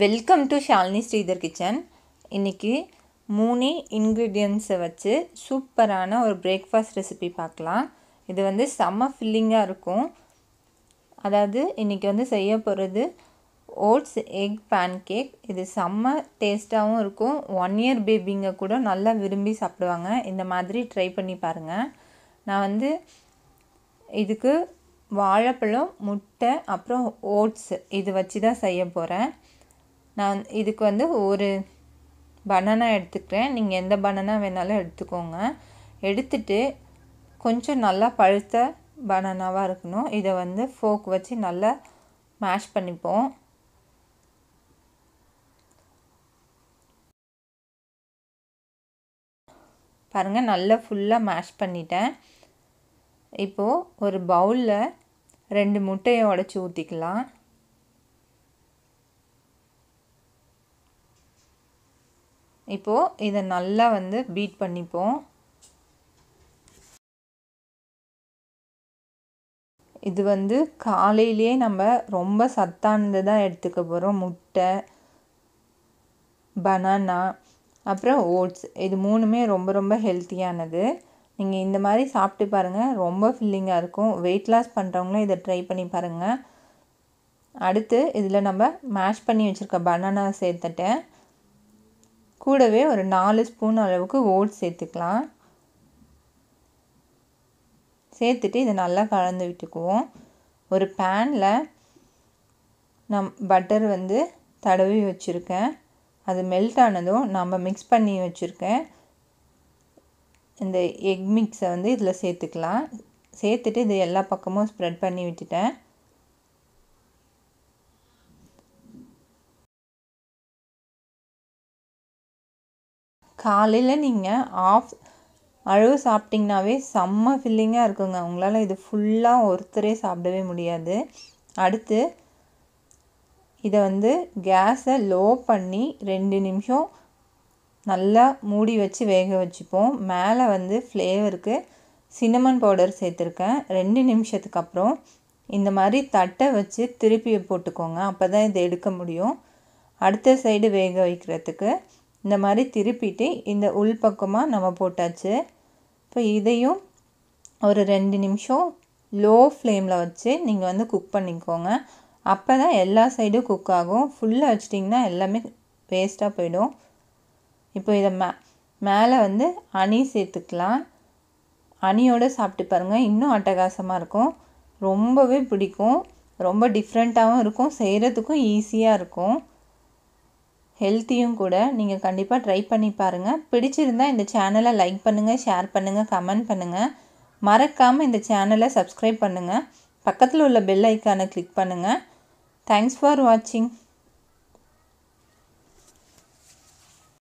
welcome to Shalini Sridhar kitchen இன்றைக்கி மூணு இன்க்ரீடியன்ஸை வச்சு சூப்பரான ஒரு பிரேக்ஃபாஸ்ட் ரெசிபி பார்க்கலாம் இது வந்து செம்ம ஃபில்லிங்காக இருக்கும் அதாவது இன்றைக்கி வந்து செய்ய போகிறது ஓட்ஸ் எக் பேன் கேக் இது செம்ம டேஸ்ட்டாகவும் இருக்கும் ஒன் இயர் பேபிங்க கூட நல்லா விரும்பி சாப்பிடுவாங்க இந்த மாதிரி ட்ரை பண்ணி பாருங்கள் நான் வந்து இதுக்கு வாழைப்பழம் முட்டை அப்புறம் ஓட்ஸ் இது வச்சு தான் செய்ய போகிறேன் நான் இதுக்கு வந்து ஒரு பனானா எடுத்துக்கிறேன் நீங்கள் எந்த பனானா வேணாலும் எடுத்துக்கோங்க எடுத்துட்டு கொஞ்சம் நல்லா பழுத்த பனானாவாக இருக்கணும் இதை வந்து ஃபோக் வச்சு நல்லா மேஷ் பண்ணிப்போம் பாருங்கள் நல்லா ஃபுல்லாக மேஷ் பண்ணிட்டேன் இப்போது ஒரு பவுலில் ரெண்டு முட்டையை உடச்சி ஊற்றிக்கலாம் இப்போது இதை நல்லா வந்து பீட் பண்ணிப்போம் இது வந்து காலையிலேயே நம்ம ரொம்ப சத்தானது தான் எடுத்துக்க போகிறோம் முட்டை பனானா அப்புறம் ஓட்ஸ் இது மூணுமே ரொம்ப ரொம்ப ஹெல்த்தியானது நீங்கள் இந்த மாதிரி சாப்பிட்டு பாருங்கள் ரொம்ப ஃபில்லிங்காக இருக்கும் வெயிட் லாஸ் பண்ணுறவங்களும் இதை ட்ரை பண்ணி பாருங்கள் அடுத்து இதில் நம்ம மேஷ் பண்ணி வச்சுருக்க பனானா சேர்த்துட்டேன் கூடவே ஒரு நாலு ஸ்பூன் அளவுக்கு ஓட்ஸ் சேர்த்துக்கலாம் சேர்த்துட்டு இதை நல்லா கலந்து விட்டுக்குவோம் ஒரு பேனில் நம் பட்டர் வந்து தடவி வச்சுருக்கேன் அது மெல்ட் ஆனதும் நம்ம மிக்ஸ் பண்ணி வச்சுருக்கேன் இந்த எக் மிக்ஸை வந்து இதில் சேர்த்துக்கலாம் சேர்த்துட்டு இது எல்லா பக்கமும் ஸ்ப்ரெட் பண்ணி விட்டுட்டேன் காலையில் நீங்கள் ஆஃப் அழகு சாப்பிட்டிங்கனாவே செம்ம ஃபில்லிங்காக இருக்குங்க உங்களால் இது ஃபுல்லாக ஒருத்தரே சாப்பிடவே முடியாது அடுத்து இதை வந்து கேஸை லோ பண்ணி ரெண்டு நிமிஷம் நல்லா மூடி வச்சு வேக வச்சுப்போம் மேலே வந்து ஃப்ளேவருக்கு சின்னமன் பவுடர் சேர்த்துருக்கேன் ரெண்டு நிமிஷத்துக்கு அப்புறம் இந்த மாதிரி தட்டை வச்சு திருப்பி போட்டுக்கோங்க அப்போ தான் இதை எடுக்க முடியும் அடுத்த சைடு வேக வைக்கிறதுக்கு இந்த மாதிரி திருப்பிட்டு இந்த உள் பக்கமாக நம்ம போட்டாச்சு இப்போ இதையும் ஒரு ரெண்டு நிமிஷம் லோ ஃப்ளேமில் வச்சு நீங்கள் வந்து குக் பண்ணிக்கோங்க அப்போ தான் எல்லா சைடும் குக் ஆகும் ஃபுல்லாக வச்சிட்டிங்கன்னா எல்லாமே வேஸ்ட்டாக போயிடும் இப்போ இதை மே மேலே வந்து அணி சேர்த்துக்கலாம் அணியோடு சாப்பிட்டு பாருங்கள் இன்னும் அட்டகாசமாக இருக்கும் ரொம்பவே பிடிக்கும் ரொம்ப டிஃப்ரெண்ட்டாகவும் இருக்கும் செய்கிறதுக்கும் ஈஸியாக இருக்கும் ஹெல்த்தியும் கூட நீங்கள் கண்டிப்பாக ட்ரை பண்ணி பாருங்கள் பிடிச்சிருந்தால் இந்த சேனலை லைக் பண்ணுங்கள் ஷேர் பண்ணுங்கள் கமெண்ட் பண்ணுங்கள் மறக்காமல் இந்த சேனலை சப்ஸ்கிரைப் பண்ணுங்கள் பக்கத்தில் உள்ள பெல் ஐக்கானை கிளிக் பண்ணுங்கள் தேங்க்ஸ் ஃபார் வாட்சிங்